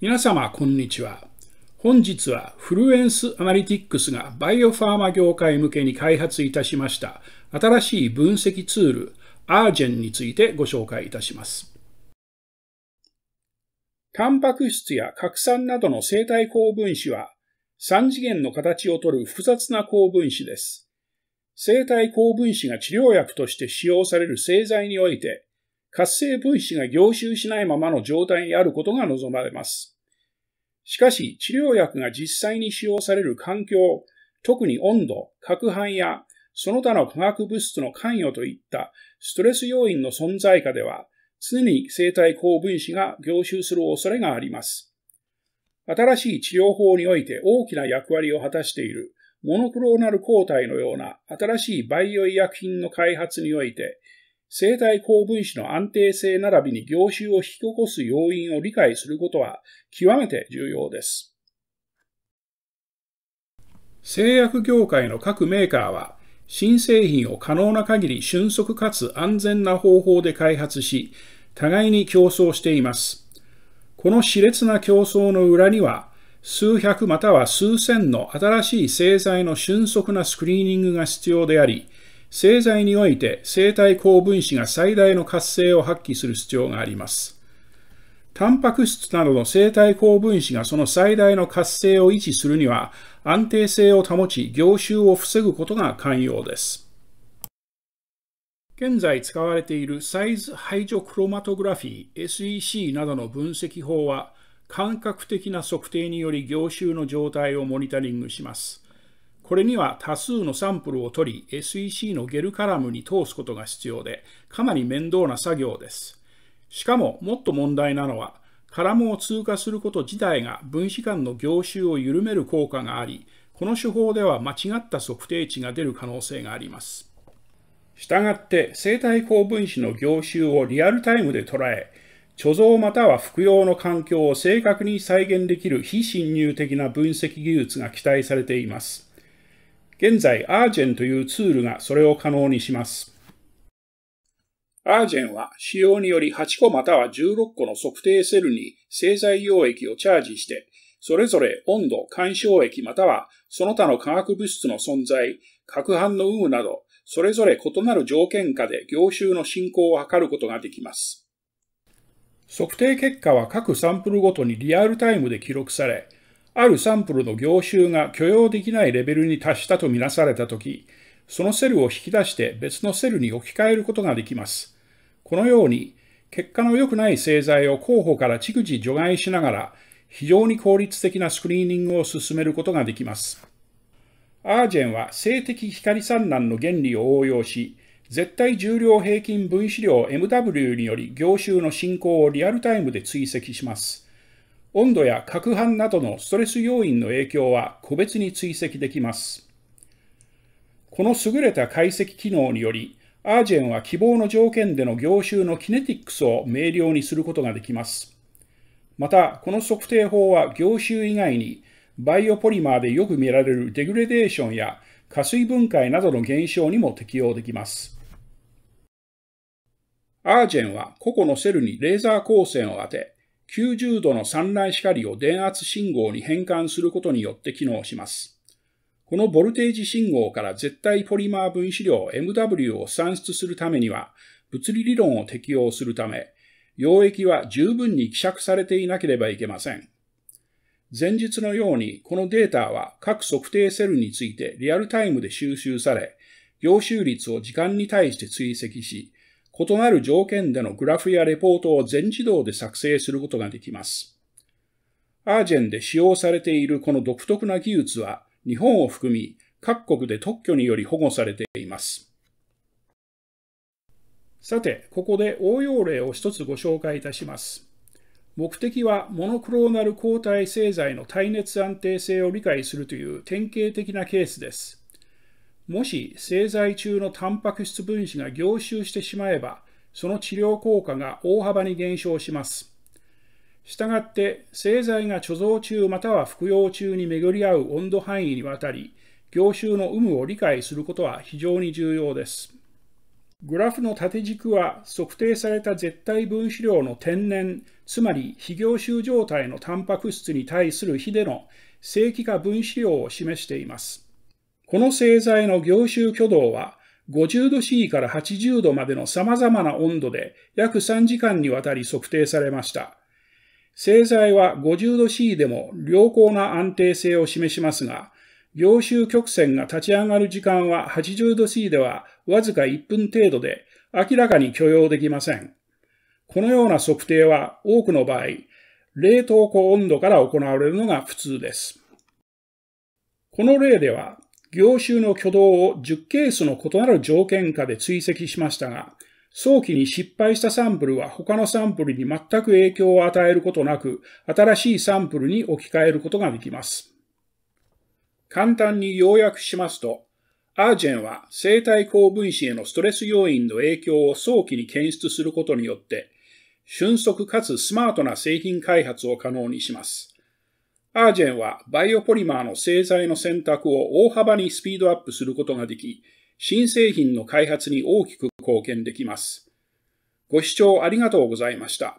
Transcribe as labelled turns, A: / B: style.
A: 皆様こんにちは本日はフルエンスアナリティックスがバイオファーマ業界向けに開発いたしました新しい分析ツールアージェンについてご紹介いたしますタンパク質や核酸などの生体高分子は3次元の形をとる複雑な高分子です。生体高分子が治療薬として使用される製剤において、活性分子が凝集しないままの状態にあることが望まれます。しかし、治療薬が実際に使用される環境、特に温度、攪拌やその他の化学物質の関与といったストレス要因の存在下では、常に生体高分子が凝集する恐れがあります。新しい治療法において大きな役割を果たしているモノクローナル抗体のような新しいバイオ医薬品の開発において、生体高分子の安定性並びに凝集を引き起こす要因を理解することは極めて重要です。製薬業界の各メーカーは、新製品を可能な限り迅速かつ安全な方法で開発し、互いに競争しています。この熾烈な競争の裏には、数百または数千の新しい製剤の迅速なスクリーニングが必要であり、製剤において生体高分子が最大の活性を発揮する必要があります。タンパク質などの生体高分子がその最大の活性を維持するには、安定性を保ち、凝集を防ぐことが肝要です。現在使われているサイズ排除クロマトグラフィー SEC などの分析法は、感覚的な測定により凝集の状態をモニタリングします。これには多数のサンプルを取り SEC のゲルカラムに通すことが必要でかなり面倒な作業です。しかももっと問題なのはカラムを通過すること自体が分子間の凝集を緩める効果がありこの手法では間違った測定値が出る可能性があります。したがって生体高分子の凝集をリアルタイムで捉え貯蔵または服用の環境を正確に再現できる非侵入的な分析技術が期待されています。現在 Argen というツールがそれを可能にします。Argen は使用により8個または16個の測定セルに製剤溶液をチャージして、それぞれ温度、干渉液またはその他の化学物質の存在、核反の有無など、それぞれ異なる条件下で凝集の進行を図ることができます。測定結果は各サンプルごとにリアルタイムで記録され、あるサンプルの凝集が許容できないレベルに達したとみなされたとき、そのセルを引き出して別のセルに置き換えることができます。このように、結果の良くない製剤を候補から逐次除外しながら、非常に効率的なスクリーニングを進めることができます。アージェンは性的光散乱の原理を応用し、絶対重量平均分子量 MW により凝集の進行をリアルタイムで追跡します。温度や攪拌などのストレス要因の影響は個別に追跡できます。この優れた解析機能により、アージェンは希望の条件での凝集のキネティックスを明瞭にすることができます。また、この測定法は凝集以外に、バイオポリマーでよく見られるデグレデーションや加水分解などの現象にも適用できます。アージェンは個々のセルにレーザー光線を当て、90度の散乱光を電圧信号に変換することによって機能します。このボルテージ信号から絶対ポリマー分子量 MW を算出するためには、物理理論を適用するため、溶液は十分に希釈されていなければいけません。前日のように、このデータは各測定セルについてリアルタイムで収集され、凝集率を時間に対して追跡し、異なる条件でのグラフやレポートを全自動で作成することができます。アージェンで使用されているこの独特な技術は、日本を含み各国で特許により保護されています。さて、ここで応用例を一つご紹介いたします。目的はモノクローナル抗体製剤の耐熱安定性を理解するという典型的なケースです。もし製剤中のタンパク質分子が凝集してしまえば、その治療効果が大幅に減少します。したがって、製剤が貯蔵中または服用中に巡り合う温度範囲にわたり、凝集の有無を理解することは非常に重要です。グラフの縦軸は測定された絶対分子量の天然、つまり非凝集状態のタンパク質に対する比での正規化分子量を示しています。この製剤の凝集挙動は50度 C から80度までの様々な温度で約3時間にわたり測定されました。製剤は50度 C でも良好な安定性を示しますが、凝集曲線が立ち上がる時間は80度 C ではわずか1分程度で明らかに許容できません。このような測定は多くの場合、冷凍庫温度から行われるのが普通です。この例では、業種の挙動を10ケースの異なる条件下で追跡しましたが、早期に失敗したサンプルは他のサンプルに全く影響を与えることなく、新しいサンプルに置き換えることができます。簡単に要約しますと、アージェンは生体高分子へのストレス要因の影響を早期に検出することによって、瞬足かつスマートな製品開発を可能にします。アージェンはバイオポリマーの製剤の選択を大幅にスピードアップすることができ、新製品の開発に大きく貢献できます。ご視聴ありがとうございました。